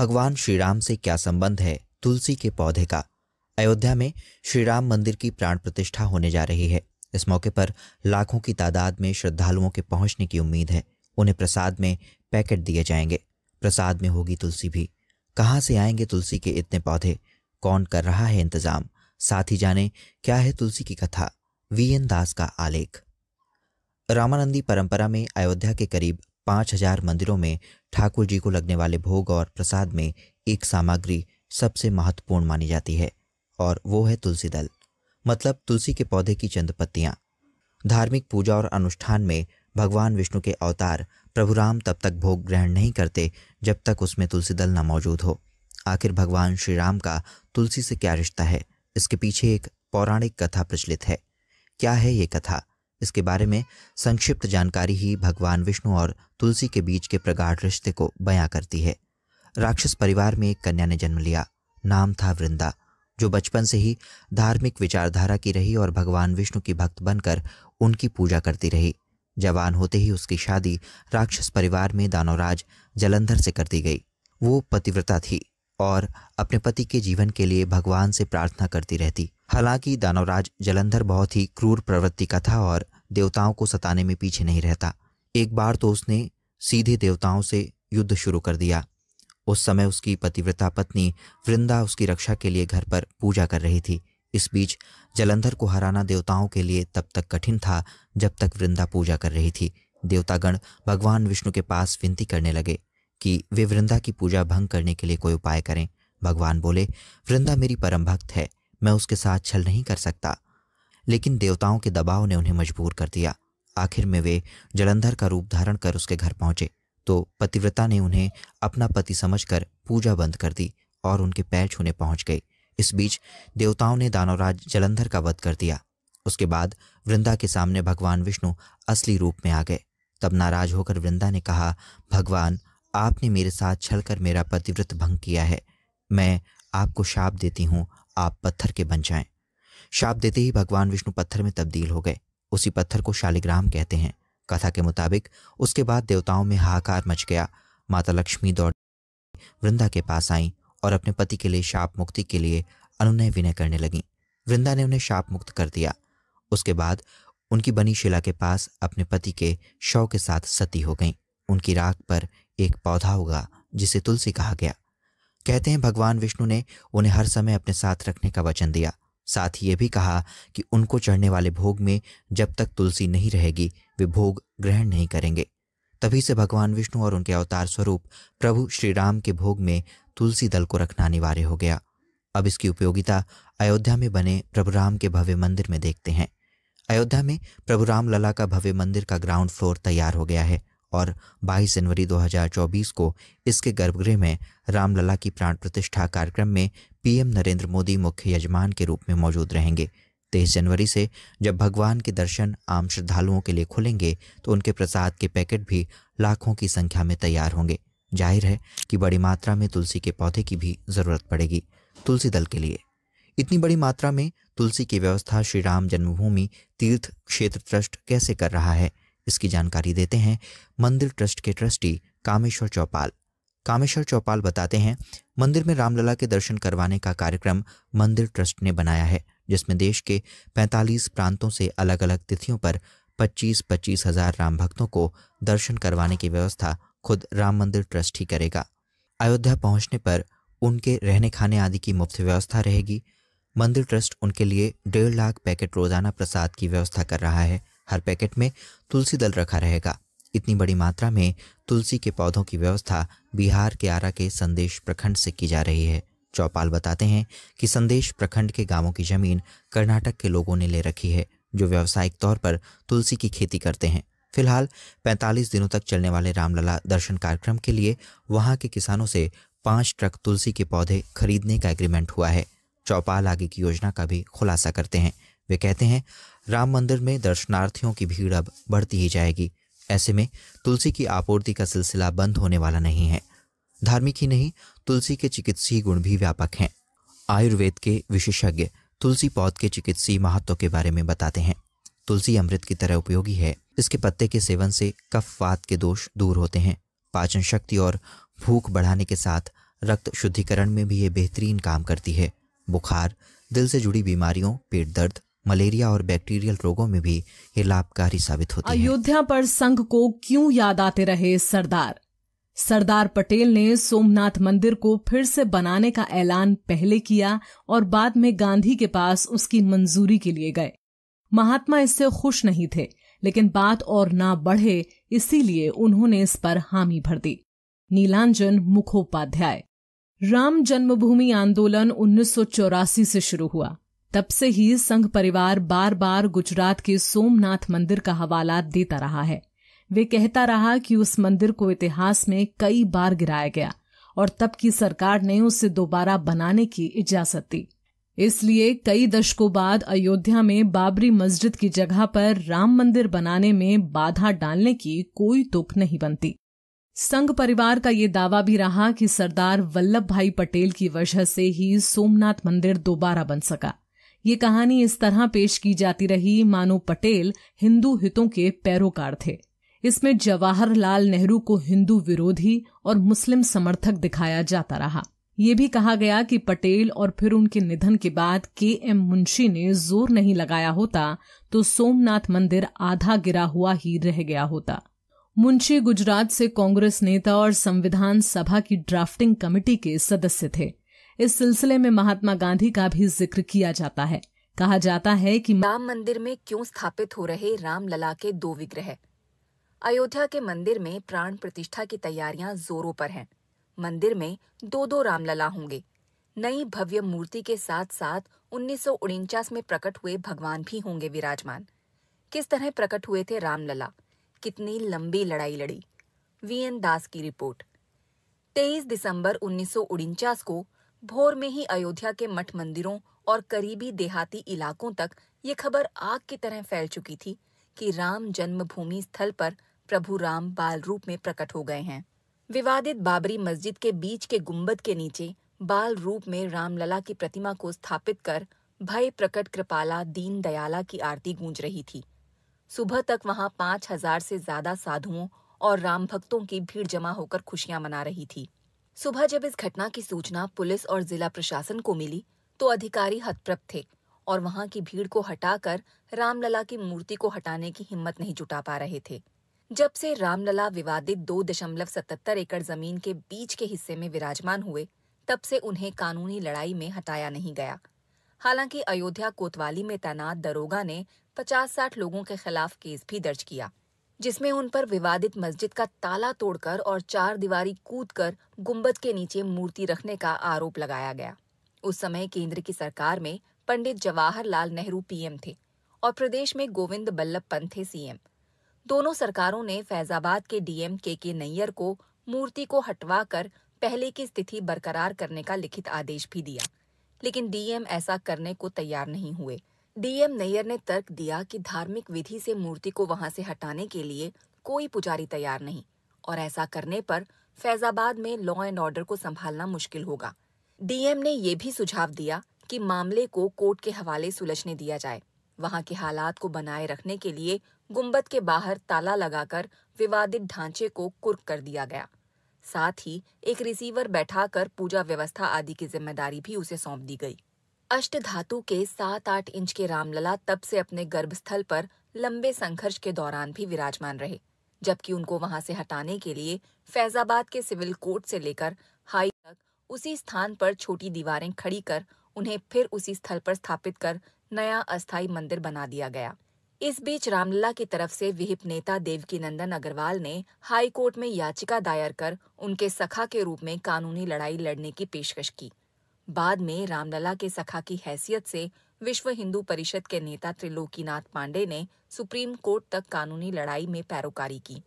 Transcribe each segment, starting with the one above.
भगवान श्री राम से क्या संबंध है तुलसी के पौधे का अयोध्या में श्री राम मंदिर की प्राण प्रतिष्ठा होने जा रही है इस मौके पर लाखों की तादाद में श्रद्धालुओं के पहुंचने की उम्मीद है उन्हें प्रसाद में पैकेट दिए जाएंगे प्रसाद में होगी तुलसी भी कहाँ से आएंगे तुलसी के इतने पौधे कौन कर रहा है इंतजाम साथ ही जाने क्या है तुलसी की कथा एन दास का आलेख रामानंदी परंपरा में अयोध्या के करीब पाँच हजार मंदिरों में ठाकुर जी को लगने वाले भोग और प्रसाद में एक सामग्री सबसे महत्वपूर्ण मानी जाती है और वो है तुलसी दल मतलब तुलसी के पौधे की चंद पत्तियाँ धार्मिक पूजा और अनुष्ठान में भगवान विष्णु के अवतार प्रभुराम तब तक भोग ग्रहण नहीं करते जब तक उसमें तुलसी दल न मौजूद हो आखिर भगवान श्री राम का तुलसी से क्या रिश्ता है इसके पीछे एक पौराणिक कथा प्रचलित है क्या है ये कथा इसके बारे में संक्षिप्त जानकारी ही भगवान विष्णु और तुलसी के बीच के प्रगाढ़ रिश्ते को बयां करती है राक्षस परिवार में एक कन्या ने जन्म लिया नाम था वृंदा जो बचपन से ही धार्मिक विचारधारा की रही और भगवान विष्णु की भक्त बनकर उनकी पूजा करती रही जवान होते ही उसकी शादी राक्षस परिवार में दानोराज जलंधर से कर दी गई वो पतिव्रता थी और अपने पति के जीवन के लिए भगवान से प्रार्थना करती रहती हालांकि दानवराज जलंधर बहुत ही क्रूर प्रवृत्ति का था और देवताओं को सताने में पीछे नहीं रहता एक बार तो उसने सीधे देवताओं से युद्ध शुरू कर दिया उस समय उसकी पतिव्रता पत्नी वृंदा उसकी रक्षा के लिए घर पर पूजा कर रही थी इस बीच जलंधर को हराना देवताओं के लिए तब तक कठिन था जब तक वृंदा पूजा कर रही थी देवतागण भगवान विष्णु के पास विनती करने लगे कि वे वृंदा की पूजा भंग करने के लिए कोई उपाय करें भगवान बोले वृंदा मेरी परम भक्त है मैं उसके साथ छल नहीं कर सकता लेकिन देवताओं के दबाव ने उन्हें मजबूर कर दिया आखिर में वे जलंधर का रूप धारण कर उसके घर पहुंचे तो पतिव्रता ने उन्हें अपना पति समझकर पूजा बंद कर दी और उनके पैर छूने पहुंच गई इस बीच देवताओं ने दानवराज जलंधर का वध कर दिया उसके बाद वृंदा के सामने भगवान विष्णु असली रूप में आ गए तब नाराज होकर वृंदा ने कहा भगवान आपने मेरे साथ छल कर मेरा पतिव्रत भंग किया है मैं आपको शाप देती हूँ आप पत्थर के बन जाएं शाप देते ही भगवान विष्णु पत्थर में तब्दील हो गए उसी पत्थर को शालिग्राम कहते हैं कथा के मुताबिक उसके बाद देवताओं में हाहाकार मच गया माता लक्ष्मी दौड़ वृंदा के पास आईं और अपने पति के लिए शाप मुक्ति के लिए अनुनय विनय करने लगीं वृंदा ने उन्हें शाप मुक्त कर दिया उसके बाद उनकी बनी शिला के पास अपने पति के शव के साथ सती हो गई उनकी राख पर एक पौधा होगा जिसे तुलसी कहा गया कहते हैं भगवान विष्णु ने उन्हें हर समय अपने साथ रखने का वचन दिया साथ ही ये भी कहा कि उनको चढ़ने वाले भोग में जब तक तुलसी नहीं रहेगी वे भोग ग्रहण नहीं करेंगे तभी से भगवान विष्णु और उनके अवतार स्वरूप प्रभु श्री राम के भोग में तुलसी दल को रखना अनिवार्य हो गया अब इसकी उपयोगिता अयोध्या में बने प्रभु राम के भव्य मंदिर में देखते हैं अयोध्या में प्रभु राम लला का भव्य मंदिर का ग्राउंड फ्लोर तैयार हो गया है और 22 जनवरी 2024 को इसके गर्भगृह में रामलला की प्राण प्रतिष्ठा कार्यक्रम में पीएम नरेंद्र मोदी मुख्य यजमान के रूप में मौजूद रहेंगे तेईस जनवरी से जब भगवान के दर्शन आम श्रद्धालुओं के लिए खुलेंगे तो उनके प्रसाद के पैकेट भी लाखों की संख्या में तैयार होंगे जाहिर है कि बड़ी मात्रा में तुलसी के पौधे की भी जरूरत पड़ेगी तुलसी दल के लिए इतनी बड़ी मात्रा में तुलसी की व्यवस्था श्री राम जन्मभूमि तीर्थ क्षेत्र ट्रस्ट कैसे कर रहा है इसकी जानकारी देते हैं मंदिर ट्रस्ट के ट्रस्टी कामेश्वर चौपाल कामेश्वर चौपाल बताते हैं मंदिर में रामलला के दर्शन करवाने का कार्यक्रम मंदिर ट्रस्ट ने बनाया है जिसमें देश के 45 प्रांतों से अलग अलग तिथियों पर पच्चीस पच्चीस हजार राम भक्तों को दर्शन करवाने की व्यवस्था खुद राम मंदिर ट्रस्ट ही करेगा अयोध्या पहुंचने पर उनके रहने खाने आदि की मुफ्त व्यवस्था रहेगी मंदिर ट्रस्ट उनके लिए डेढ़ लाख पैकेट रोजाना प्रसाद की व्यवस्था कर रहा है हर पैकेट में तुलसी दल रखा रहेगा इतनी बड़ी मात्रा में तुलसी के पौधों की व्यवस्था बिहार के आरा के संदेश प्रखंड से की जा रही है चौपाल बताते हैं कि संदेश प्रखंड के गांवों की जमीन कर्नाटक के लोगों ने ले रखी है जो व्यावसायिक तौर पर तुलसी की खेती करते हैं फिलहाल 45 दिनों तक चलने वाले रामलला दर्शन कार्यक्रम के लिए वहां के किसानों से पांच ट्रक तुलसी के पौधे खरीदने का एग्रीमेंट हुआ है चौपाल आगे की योजना का भी खुलासा करते हैं वे कहते हैं राम मंदिर में दर्शनार्थियों की भीड़ अब बढ़ती ही जाएगी ऐसे में तुलसी की आपूर्ति का सिलसिला बंद होने वाला नहीं है धार्मिक ही नहीं तुलसी के चिकित्सीय गुण भी व्यापक हैं आयुर्वेद के विशेषज्ञ तुलसी पौध के चिकित्सीय महत्व के बारे में बताते हैं तुलसी अमृत की तरह उपयोगी है इसके पत्ते के सेवन से कफ वात के दोष दूर होते हैं पाचन शक्ति और भूख बढ़ाने के साथ रक्त शुद्धिकरण में भी ये बेहतरीन काम करती है बुखार दिल से जुड़ी बीमारियों पेट दर्द मलेरिया और बैक्टीरियल रोगों में भी ये लाभकारी साबित होती है अयोध्या पर संघ को क्यों याद आते रहे सरदार सरदार पटेल ने सोमनाथ मंदिर को फिर से बनाने का ऐलान पहले किया और बाद में गांधी के पास उसकी मंजूरी के लिए गए महात्मा इससे खुश नहीं थे लेकिन बात और ना बढ़े इसीलिए उन्होंने इस पर हामी भर दी नीलांजन मुखोपाध्याय राम जन्मभूमि आंदोलन उन्नीस से शुरू हुआ तब से ही संघ परिवार बार बार गुजरात के सोमनाथ मंदिर का हवाला देता रहा है वे कहता रहा कि उस मंदिर को इतिहास में कई बार गिराया गया और तब की सरकार ने उसे दोबारा बनाने की इजाजत दी इसलिए कई दशकों बाद अयोध्या में बाबरी मस्जिद की जगह पर राम मंदिर बनाने में बाधा डालने की कोई तुक नहीं बनती संघ परिवार का ये दावा भी रहा कि सरदार वल्लभ भाई पटेल की वजह से ही सोमनाथ मंदिर दोबारा बन सका ये कहानी इस तरह पेश की जाती रही मानो पटेल हिंदू हितों के पैरोकार थे इसमें जवाहरलाल नेहरू को हिंदू विरोधी और मुस्लिम समर्थक दिखाया जाता रहा ये भी कहा गया कि पटेल और फिर उनके निधन के बाद के एम मुंशी ने जोर नहीं लगाया होता तो सोमनाथ मंदिर आधा गिरा हुआ ही रह गया होता मुंशी गुजरात से कांग्रेस नेता और संविधान सभा की ड्राफ्टिंग कमेटी के सदस्य थे इस सिलसिले में महात्मा गांधी का भी जिक्र किया जाता है कहा जाता है कि राम मंदिर में क्यों स्थापित हो रहे रामलला के दो विग्रह अयोध्या के मंदिर में प्राण प्रतिष्ठा की तैयारियां जोरों पर हैं मंदिर में दो दो रामलला होंगे नई भव्य मूर्ति के साथ साथ उन्नीस में प्रकट हुए भगवान भी होंगे विराजमान किस तरह प्रकट हुए थे रामलला कितनी लंबी लड़ाई लड़ी एन दास की रिपोर्ट 23 दिसंबर उन्नीस को भोर में ही अयोध्या के मठ मंदिरों और करीबी देहाती इलाकों तक ये खबर आग की तरह फैल चुकी थी कि राम जन्मभूमि स्थल पर प्रभु राम बाल रूप में प्रकट हो गए हैं विवादित बाबरी मस्जिद के बीच के गुंबद के नीचे बाल रूप में रामलला की प्रतिमा को स्थापित कर भय प्रकट कृपाला दीन दयाला की आरती गूंज रही थी सुबह तक वहां पांच हजार से ज्यादा साधुओं और राम भक्तों की भीड़ जमा होकर खुशियां मना रही थी सुबह जब इस घटना की सूचना पुलिस और जिला प्रशासन को मिली तो अधिकारी हतप्रभ थे और वहां की भीड़ को हटाकर रामलला की मूर्ति को हटाने की हिम्मत नहीं जुटा पा रहे थे जब से रामलला विवादित दो दशमलव सतहत्तर एकड़ जमीन के बीच के हिस्से में विराजमान हुए तब से उन्हें कानूनी लड़ाई में हटाया नहीं गया हालांकि अयोध्या कोतवाली में तैनात दरोगा ने पचास साठ लोगों के खिलाफ केस भी दर्ज किया जिसमें उन पर विवादित मस्जिद का ताला तोड़कर और चार दीवारी कूद कर गुम्बद के नीचे मूर्ति रखने का आरोप लगाया गया उस समय केंद्र की सरकार में पंडित जवाहरलाल नेहरू पीएम थे और प्रदेश में गोविंद बल्लभ पंत थे सीएम दोनों सरकारों ने फैजाबाद के डीएम के के नैयर को मूर्ति को हटवाकर पहले की स्थिति बरकरार करने का लिखित आदेश भी दिया लेकिन डीएम ऐसा करने को तैयार नहीं हुए डीएम नैयर ने तर्क दिया कि धार्मिक विधि से मूर्ति को वहां से हटाने के लिए कोई पुजारी तैयार नहीं और ऐसा करने पर फैजाबाद में लॉ एंड ऑर्डर को संभालना मुश्किल होगा डीएम ने यह भी सुझाव दिया कि मामले को कोर्ट के हवाले सुलझने दिया जाए वहां के हालात को बनाए रखने के लिए गुम्बद के बाहर ताला लगाकर विवादित ढांचे को कुर्क कर दिया गया साथ ही एक रिसीवर बैठाकर पूजा व्यवस्था आदि की जिम्मेदारी भी उसे सौंप दी गई अष्ट धातु के सात आठ इंच के रामलला तब से अपने गर्भस्थल पर लंबे संघर्ष के दौरान भी विराजमान रहे जबकि उनको वहां से हटाने के लिए फैजाबाद के सिविल कोर्ट से लेकर हाई तक उसी स्थान पर छोटी दीवारें खड़ी कर उन्हें फिर उसी स्थल पर स्थापित कर नया अस्थायी मंदिर बना दिया गया इस बीच रामलला की तरफ से विहिप नेता देवकी नंदन अग्रवाल ने हाई कोर्ट में याचिका दायर कर उनके सखा के रूप में कानूनी लड़ाई लड़ने की पेशकश की बाद में रामलला के सखा की हैसियत से विश्व हिंदू परिषद के नेता त्रिलोकीनाथ पांडे ने सुप्रीम कोर्ट तक कानूनी लड़ाई में पैरोकारी की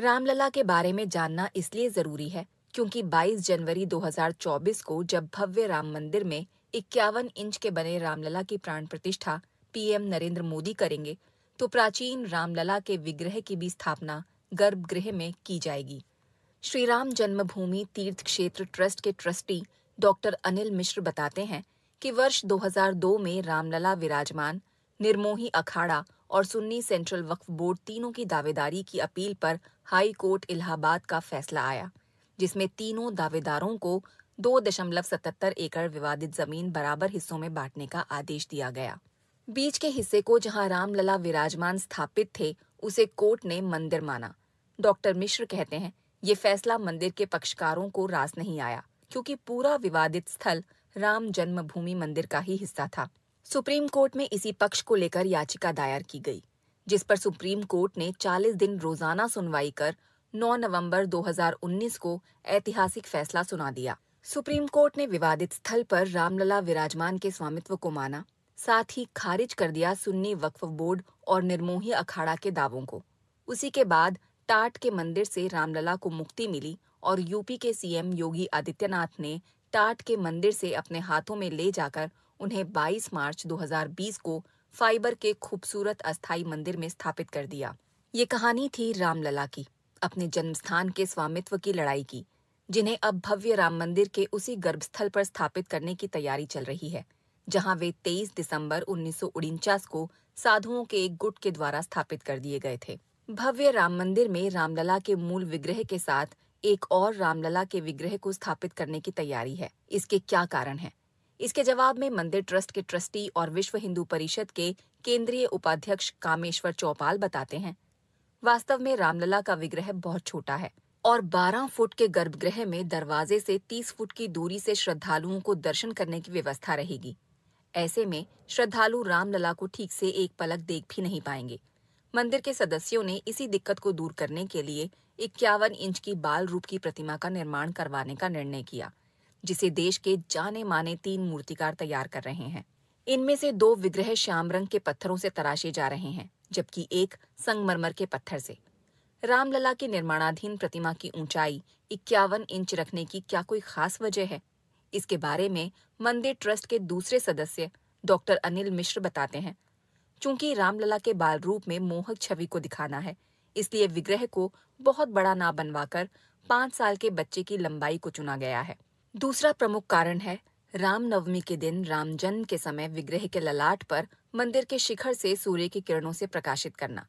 रामलला के बारे में जानना इसलिए जरूरी है क्योंकि 22 जनवरी 2024 को जब भव्य राम मंदिर में इक्यावन इंच के बने रामलला की प्राण प्रतिष्ठा पीएम नरेंद्र मोदी करेंगे तो प्राचीन रामलला के विग्रह की भी स्थापना गर्भगृह में की जाएगी श्रीराम जन्मभूमि तीर्थ क्षेत्र ट्रस्ट के ट्रस्टी डॉक्टर अनिल मिश्र बताते हैं कि वर्ष 2002 में रामलला विराजमान निर्मोही अखाड़ा और सुन्नी सेंट्रल वक्फ बोर्ड तीनों की दावेदारी की अपील पर हाई कोर्ट इलाहाबाद का फैसला आया जिसमें तीनों दावेदारों को दो दशमलव सतहत्तर एकड़ विवादित जमीन बराबर हिस्सों में बांटने का आदेश दिया गया बीच के हिस्से को जहां रामलला विराजमान स्थापित थे उसे कोर्ट ने मंदिर माना डॉक्टर मिश्र कहते हैं ये फैसला मंदिर के पक्षकारों को रास नहीं आया क्योंकि पूरा विवादित स्थल राम जन्मभूमि मंदिर का ही हिस्सा था सुप्रीम कोर्ट में इसी पक्ष को लेकर याचिका दायर की गई जिस पर सुप्रीम कोर्ट ने 40 दिन रोजाना सुनवाई कर 9 नवंबर 2019 को ऐतिहासिक फैसला सुना दिया सुप्रीम कोर्ट ने विवादित स्थल पर रामलला विराजमान के स्वामित्व को माना साथ ही खारिज कर दिया सुन्नी वक्फ बोर्ड और निर्मोही अखाड़ा के दावों को उसी के बाद टाट के मंदिर से रामलला को मुक्ति मिली और यूपी के सीएम योगी आदित्यनाथ ने टाट के मंदिर से अपने हाथों में ले जाकर उन्हें 22 मार्च 2020 को फाइबर के खूबसूरत अस्थाई मंदिर में स्थापित कर दिया ये कहानी थी रामलला की अपने जन्मस्थान के स्वामित्व की लड़ाई की जिन्हें अब भव्य राम मंदिर के उसी गर्भस्थल पर स्थापित करने की तैयारी चल रही है जहां वे 23 दिसंबर उन्नीस को साधुओं के एक गुट के द्वारा स्थापित कर दिए गए थे भव्य राम मंदिर में रामलला के मूल विग्रह के साथ एक और रामलला के विग्रह को स्थापित करने की तैयारी है इसके क्या कारण है इसके जवाब में मंदिर ट्रस्ट के ट्रस्टी और विश्व हिंदू परिषद के केंद्रीय उपाध्यक्ष कामेश्वर चौपाल बताते हैं वास्तव में रामलला का विग्रह बहुत छोटा है और 12 फुट के गर्भगृह में दरवाजे से 30 फुट की दूरी से श्रद्धालुओं को दर्शन करने की व्यवस्था रहेगी ऐसे में श्रद्धालु रामलला को ठीक से एक पलक देख भी नहीं पाएंगे मंदिर के सदस्यों ने इसी दिक्कत को दूर करने के लिए इक्यावन इंच की बाल रूप की प्रतिमा का निर्माण करवाने का निर्णय किया जिसे देश के जाने माने तीन मूर्तिकार तैयार कर रहे हैं इनमें से दो विग्रह श्याम रंग के पत्थरों से तराशे जा रहे हैं जबकि एक संगमरमर के पत्थर से रामलला के निर्माणाधीन प्रतिमा की ऊंचाई इक्यावन इंच रखने की क्या कोई खास वजह है इसके बारे में मंदिर ट्रस्ट के दूसरे सदस्य डॉक्टर अनिल मिश्र बताते हैं चूंकि रामलला के बाल रूप में मोहक छवि को दिखाना है इसलिए विग्रह को बहुत बड़ा ना बनवाकर पाँच साल के बच्चे की लंबाई को चुना गया है दूसरा प्रमुख कारण है रामनवमी के दिन राम जन्म के समय विग्रह के ललाट पर मंदिर के शिखर से सूर्य की किरणों से प्रकाशित करना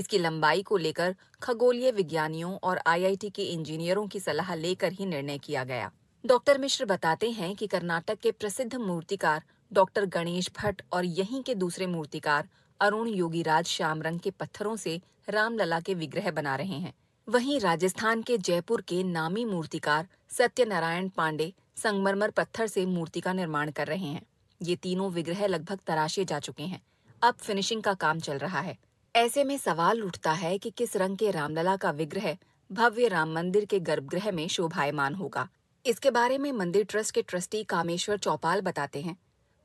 इसकी लंबाई को लेकर खगोलीय विज्ञानियों और आईआईटी के इंजीनियरों की सलाह लेकर ही निर्णय किया गया डॉक्टर मिश्र बताते हैं कि कर्नाटक के प्रसिद्ध मूर्तिकार डॉक्टर गणेश भट्ट और यहीं के दूसरे मूर्तिकार अरुण योगीराज श्याम रंग के पत्थरों से रामलला के विग्रह बना रहे हैं वहीं राजस्थान के जयपुर के नामी मूर्तिकार सत्यनारायण पांडे संगमरमर पत्थर से मूर्ति का निर्माण कर रहे हैं ये तीनों विग्रह लगभग तराशे जा चुके हैं अब फिनिशिंग का काम चल रहा है ऐसे में सवाल उठता है कि किस रंग के रामलला का विग्रह भव्य राम मंदिर के गर्भगृह में शोभायमान होगा इसके बारे में मंदिर ट्रस्ट के ट्रस्टी कामेश्वर चौपाल बताते हैं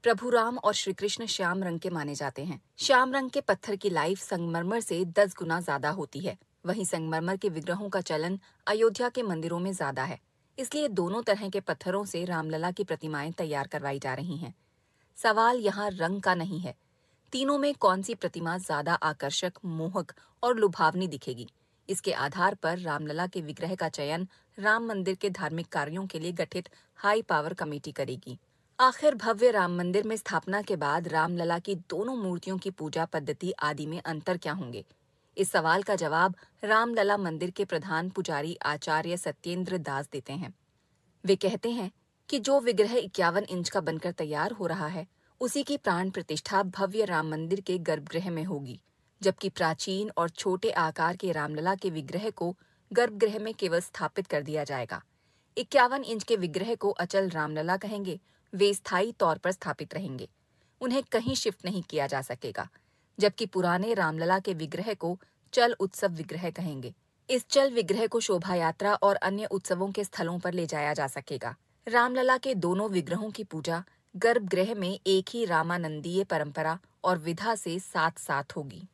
प्रभु राम और श्री कृष्ण श्याम रंग के माने जाते हैं श्याम रंग के पत्थर की लाइफ संगमरमर से दस गुना ज्यादा होती है वहीं संगमरमर के विग्रहों का चलन अयोध्या के मंदिरों में ज्यादा है इसलिए दोनों तरह के पत्थरों से रामलला की प्रतिमाएं तैयार करवाई जा रही हैं सवाल यहाँ रंग का नहीं है तीनों में कौन सी प्रतिमा ज्यादा आकर्षक मोहक और लुभावनी दिखेगी इसके आधार पर रामलला के विग्रह का चयन राम मंदिर के धार्मिक कार्यों के लिए गठित हाई पावर कमेटी करेगी आखिर भव्य राम मंदिर में स्थापना के बाद रामलला की दोनों मूर्तियों की पूजा पद्धति आदि में अंतर क्या होंगे इस सवाल का जवाब रामलला मंदिर के प्रधान पुजारी आचार्य सत्येंद्र दास देते हैं वे कहते हैं कि जो विग्रह इक्यावन इंच का बनकर तैयार हो रहा है उसी की प्राण प्रतिष्ठा भव्य राम मंदिर के गर्भगृह में होगी जबकि प्राचीन और छोटे आकार के रामलला के विग्रह को गर्भगृह में केवल स्थापित कर दिया जाएगा इक्यावन इंच के विग्रह को अचल रामलला कहेंगे वे स्थायी तौर पर स्थापित रहेंगे उन्हें कहीं शिफ्ट नहीं किया जा सकेगा जबकि पुराने रामलला के विग्रह को चल उत्सव विग्रह कहेंगे इस चल विग्रह को शोभा यात्रा और अन्य उत्सवों के स्थलों पर ले जाया जा सकेगा रामलला के दोनों विग्रहों की पूजा गर्भगृह में एक ही रामानंदीय परंपरा और विधा से साथ साथ होगी